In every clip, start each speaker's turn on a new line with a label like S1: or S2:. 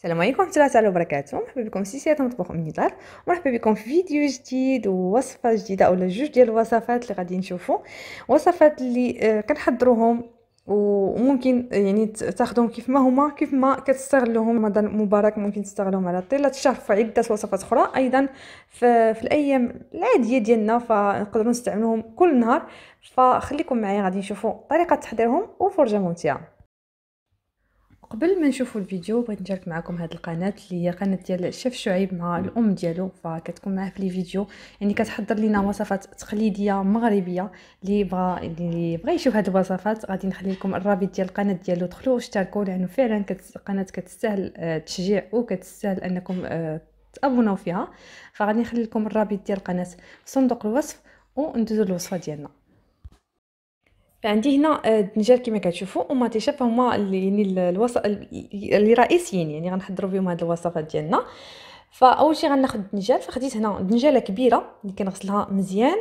S1: السلام عليكم ورحمه الله تعالى وبركاته مرحبا بكم في سلسله مطبخ ام نضال مرحبا بكم في فيديو جديد ووصفه جديده اولا جوج ديال الوصفات اللي غادي نشوفوا وصفات اللي آه، كنحضروهم وممكن يعني تاخذهم كيف ما هما كيف ما كتستغلوهم رمضان مبارك ممكن تستغلوهم على طيله الشهر في عده وصفات اخرى ايضا في, في الايام العاديه ديالنا فنقدروا نستعملوهم كل نهار فخليكم معايا غادي نشوفوا طريقه تحضيرهم وفرجه ممتعه قبل ما نشوفوا الفيديو بغيت نشارك معكم هذه القناه اللي هي قناه ديال الشيف شعيب مع الام ديالو فكتكون معاه في لي فيديو يعني كتحضر لينا وصفات تقليديه مغربيه اللي بغى اللي بغى يشوف هذه الوصفات غادي نخلي لكم الرابط ديال القناه ديالو دخلوا واشتركوا لانه فعلا القناه كتستاهل آه، تشجيع وكتستاهل انكم آه، تابوناو فيها فغادي نخلي لكم الرابط ديال القناه في صندوق الوصف وندوزوا للوصفه ديالنا فعندي هنا آه، الدنجال كما كتشوفوا ومطيشه فهما يعني الوصف اللي رئيسيين يعني غنحضروا بهم هاد الوصفات ديالنا فاول شيء غناخذ الدنجال فخديت هنا دنجاله كبيره اللي كنغسلها مزيان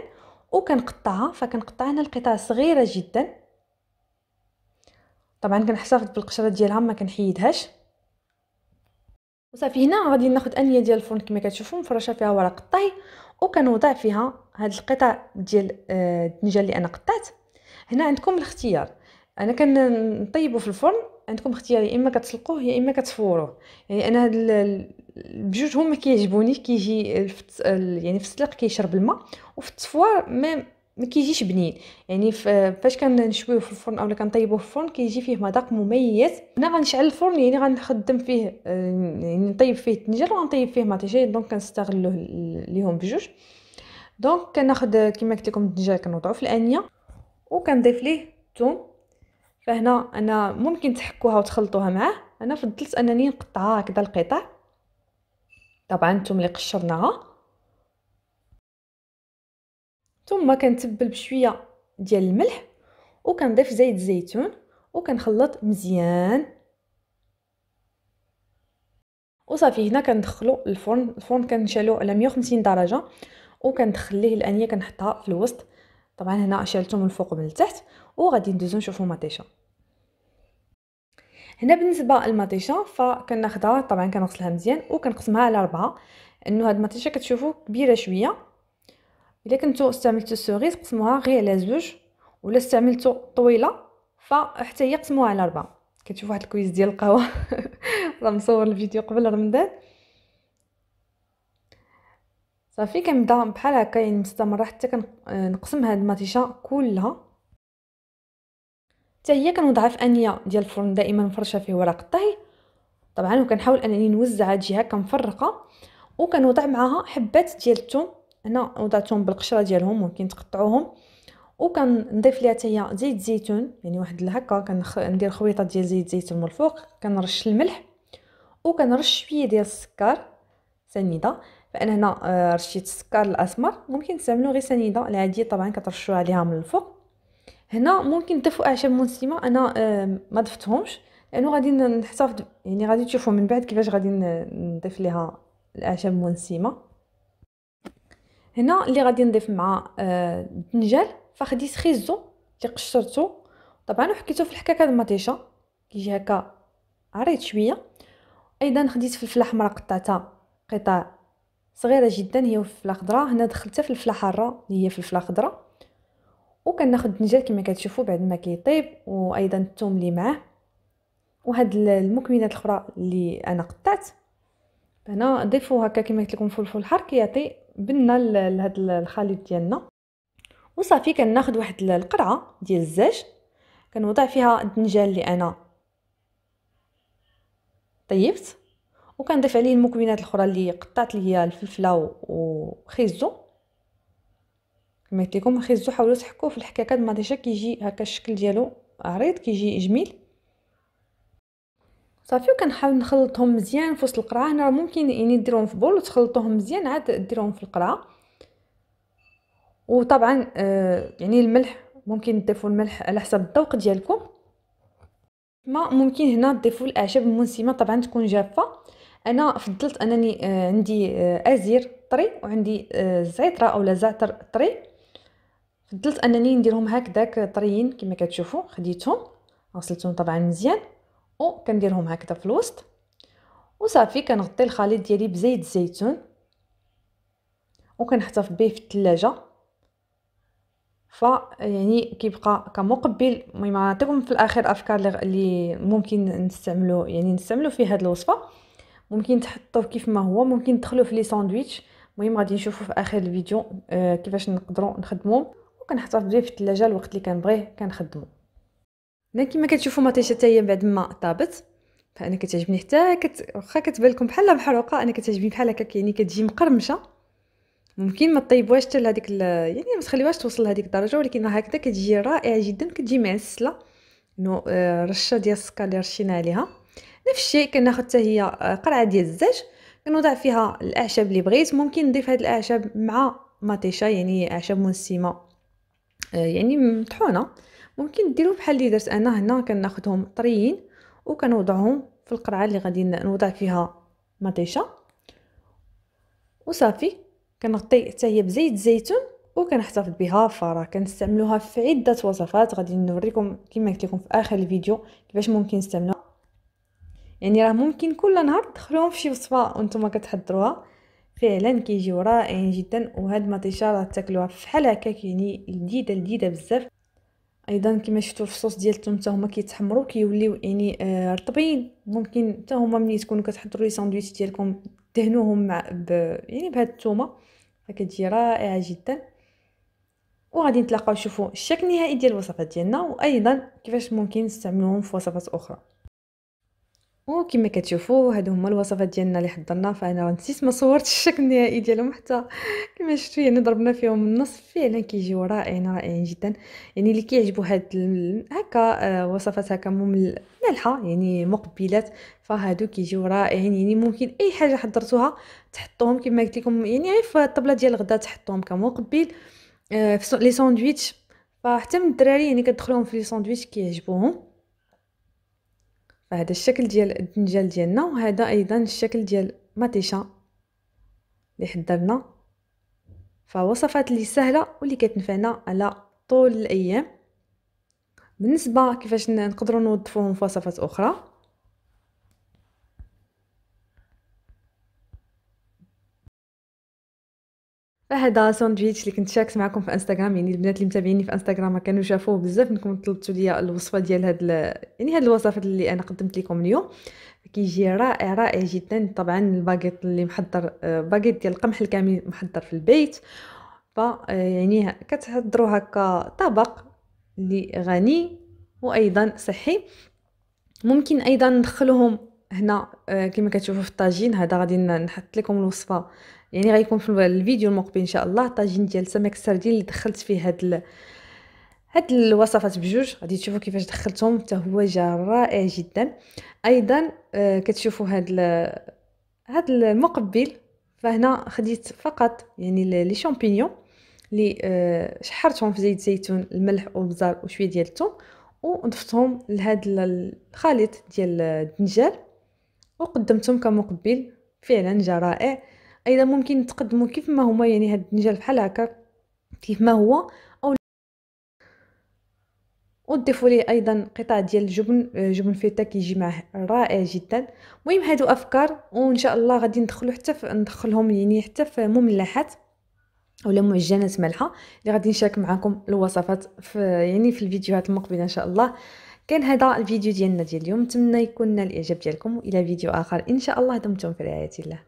S1: وكنقطعها فكنقطع هنا القطع صغيره جدا طبعا كنحتفظ بالقشره ديالها ما كنحيدهاش وصافي هنا غادي ناخذ انيه ديال الفرن كما كتشوفوا مفرشه فيها ورق الطهي وكنوضع فيها هاد القطع ديال آه، الدنجال اللي انا قطعت هنا عندكم الاختيار انا كنطيبو في الفرن عندكم اختيار يا اما كتسلقوه يا اما كتفوروه يعني انا هاد بجوج هما كيعجبوني كيجي يعني في السلق كيشرب الماء وفي التفوار ما ما كيجيش بنين يعني فاش كنشويوه في الفرن اولا كنطيبوه في الفرن كيجي فيه مذاق مميز هنا غنشعل الفرن يعني غنخدم فيه يعني نطيب فيه الطنجره وغنطيب فيه مطيشه دونك كنستغلوه ليهم بجوج دونك كناخد كما قلت لكم الدجاج كنوضعو في الانيه وكنضيف ليه الثوم فهنا انا ممكن تحكوها وتخلطوها معاه انا فضلت انني نقطعها هكذا القطع طبعا الثوم اللي قشرناها ثم كنتبل بشويه ديال الملح وكنضيف زيت الزيتون وكنخلط مزيان وصافي هنا كندخلو الفرن الفرن كنشالو على 150 درجه وكندخل ليه الانيه كنحطها في الوسط طبعا هنا شالتو من الفوق ومن التحت وغادي ندوزو نشوفو مطيشه هنا بالنسبه للمطيشه فكناخدها طبعا كنغسلها مزيان وكنقسمها على ربعه انه هاد المطيشه كتشوفو كبيره شويه الا كنتو استعملتو السوغيس قسموها غير على زوج ولا استعملتو طويله فحتى هي قسموها على ربعه كتشوفوا واحد الكويس ديال القهوه راه مصور الفيديو قبل رمضان صافي كنبدا بحال هكا يعني مستمره حتى كنقسم هاد الماتيشا كلها حتى هي كنوضعها في انيه ديال الفرن دائما مفرشه فيه ورق الطهي طبعا وكنحاول انني نوزع هاد الجهه كنفرقه وكنوضع معاها حبات ديال الثوم هنا وضعتهم بالقشره ديالهم ممكن تقطعوهم وكنضيف ليها حتى زيت زيتون يعني واحد هكا كندير خويطه ديال زيت زيتون من الفوق كنرش الملح وكنرش شويه ديال السكر سنيده فانا هنا آه، رشيت السكر الاسمر ممكن تستعملوا غير سنيده العاديه طبعا كترشوا عليها من الفوق هنا ممكن تضيفوا اعشاب منسمه انا آه، ما ضفتهمش لانه غادي نحتفظ يعني غادي تشوفوا من بعد كيفاش غادي نضيف ليها الاعشاب المنسمه هنا اللي غادي نضيف مع الدنجال آه، فخديت خيزو اللي قشرته طبعا وحكيته في الحكاكه المطيشه كيجي هكا عريض شويه ايضا خديت فلفله حمراء قطعتها قطع صغيره جدا هي وفله خضراء هنا دخلتها فلفله حاره اللي هي فلفله خضراء وكناخذ الدنجال كما كتشوفوا بعد ما كيطيب وايضا الثوم اللي معاه وهاد المكونات الاخرى اللي انا قطعت هنا ضيفوا هكا كما قلت لكم فلفل حار كيعطي بنه لهاد الخليط ديالنا وصافي كناخذ واحد القرعه ديال الزاج كنوضع فيها الدنجال اللي انا طيبت وكنضيف عليه المكونات الاخرى اللي قطعت ليا هي الفلفله وخيزو كما قلت لكم الخيزو حاولوا تحكوه في الحكاكه المطيشه كيجي هكا الشكل ديالو عريض كيجي جميل صافي وكنحاول نخلطهم مزيان في وسط القرعه هنا ممكن يعني ديرهم في بول وتخلطوهم مزيان عاد ديرهم في القرعه وطبعا آه يعني الملح ممكن تضيفوا الملح على حسب الذوق ديالكم ما ممكن هنا تضيفوا الاعشاب المنسمه طبعا تكون جافه انا فضلت انني آه، عندي آه، ازير طري وعندي آه، زعتره اولا زعتر طري فضلت انني نديرهم هكذاك طريين كما كتشوفوا خديتهم غسلتهم طبعا مزيان وكنديرهم هكذا في الوسط وصافي كنغطي الخليط ديالي بزيت الزيتون وكنحتفظ به في الثلاجه ف يعني كيبقى كمقبل المهم نعطيكم في الاخر افكار اللي ممكن نستعملو يعني نستعملو في هذه الوصفه ممكن تحطوه كيف ما هو ممكن تدخلوه في لي ساندويتش المهم غادي نشوفوا في اخر الفيديو آه كيفاش نقدروا نخدموه بيه في الثلاجه الوقت اللي كنبغيه كنخدمو هنا كما كتشوفوا مطيشه حتى هي بعد ما طابت فانا كتعجبني حتى كت... واخا كتبان لكم بحال محروقه انا كتعجبني بحال هكاك يعني كتجي مقرمشه ممكن ما طيبوهاش حتى لهذيك ال... يعني ما تخليوهاش توصل لهذيك الدرجه ولكن هكذا كتجي رائعه جدا كتجي معسله آه رشه ديال السكر اللي رشينا عليها نفس الشيء كناخذ حتى هي آه، قرعه ديال الزاج كنوضع فيها الاعشاب اللي بغيت ممكن نضيف هاد الاعشاب مع مطيشه يعني اعشاب منسمه آه، يعني مطحونه ممكن ديرو بحال اللي درت انا هنا كناخذهم طريين وكنوضعهم في القرعه اللي غادي نوضع فيها مطيشه وصافي كنغطي حتى هي بزيت الزيتون وكنحتفظ بها فرا كنستعملوها في عده وصفات غادي نوريكم كما قلت لكم في اخر الفيديو كيفاش ممكن نستعملوها يعني راه ممكن كل نهار تدخلوهم شي وصفه وانتم كتحضروها فعلا كيجيو رائعين جدا وهاد المطيشه راه تاكلوها فحال هكاك يعني لذيذه لذيذه بزاف ايضا كما شفتوا الصوص ديال التوم حتى هما كيتحمروا كيوليو يعني آه رطبين ممكن حتى هما ملي تكونوا كتحضروا لي ساندويتش ديالكم دهنوهم مع ب... يعني بهاد التومه فكتجي رائعه جدا وغادي نتلاقاو شوفوا الشكل النهائي ديال الوصفات ديالنا وايضا كيفاش ممكن نستعملوهم في وصفات اخرى وكما كتشوفوا هادو هما الوصفات ديالنا اللي حضرنا فانا نسيت ما صورتش الشكل النهائي ديالهم حتى كما شفتوا يعني ضربنا فيهم النص فعلا كيجيو رائعين رائعين جدا يعني اللي كيعجبو هاد ال... هكا آه، وصفات هكا مملحة مالحه يعني مقبلات فهادو كيجيو رائعين يعني ممكن اي حاجه حضرتوها تحطوهم كما قلت لكم يعني في الطبله ديال الغداء تحطوهم كمقبل آه، في لي ساندويتش فحتى من الدراري يعني كتدخلوهم في لي ساندويتش كيعجبوهم فهذا الشكل ديال الدنجال ديالنا وهذا ايضا الشكل ديال مطيشه اللي حضرنا فوصفات اللي سهله واللي كتنفعنا على طول الايام بالنسبه كيفاش نقدروا نوظفوهم في وصفات اخرى فهذا ساندويتش اللي كنت شاكس معكم في انستغرام يعني البنات اللي متابعيني في انستغرام كانوا شافوه بزاف منكم طلبتوا لي الوصفه ديال هاد يعني هاد الوصفات اللي انا قدمت لكم اليوم كيجي رائع رائع جدا طبعا الباغيط اللي محضر آه، باكيط ديال القمح الكامل محضر في البيت ف آه، يعني كتهضروا هكا طبق اللي غني وايضا صحي ممكن ايضا ندخلهم هنا آه، كما كتشوفوا في الطاجين هذا غادي نحط لكم الوصفه يعني غيكون في الفيديو المقبل ان شاء الله الطاجين ديال سمك السردين اللي دخلت فيه هاد ال... هاد الوصفات بجوج غادي تشوفوا كيفاش دخلتهم حتى هو جا رائع جدا ايضا آه، كتشوفوا هاد ال... هاد المقبل فهنا خديت فقط يعني لي شامبينيون لي آه، شحرتهم في زيت زيتون الملح والبزار وشويه ديال الثوم وضفتهم لهاد الخليط ديال الدنجال وقدمتهم كمقبل فعلا جا رائع ايضا ممكن تقدموا كيف ما هما يعني هاد النجال بحال هكا كيف ما هو او وضيفوا ليه ايضا قطع ديال الجبن آه، جبن فيتا كيجي معاه رائع جدا المهم هادو افكار وان شاء الله غادي ندخلو حتى ندخلهم يعني حتى في مملحات اولا معجنات مالحه اللي غادي نشارك معكم الوصفات في يعني في الفيديوهات المقبله ان شاء الله كان هذا الفيديو ديالنا ديال اليوم نتمنى يكون نال الاعجاب ديالكم الى فيديو اخر ان شاء الله دمتم في رعايه الله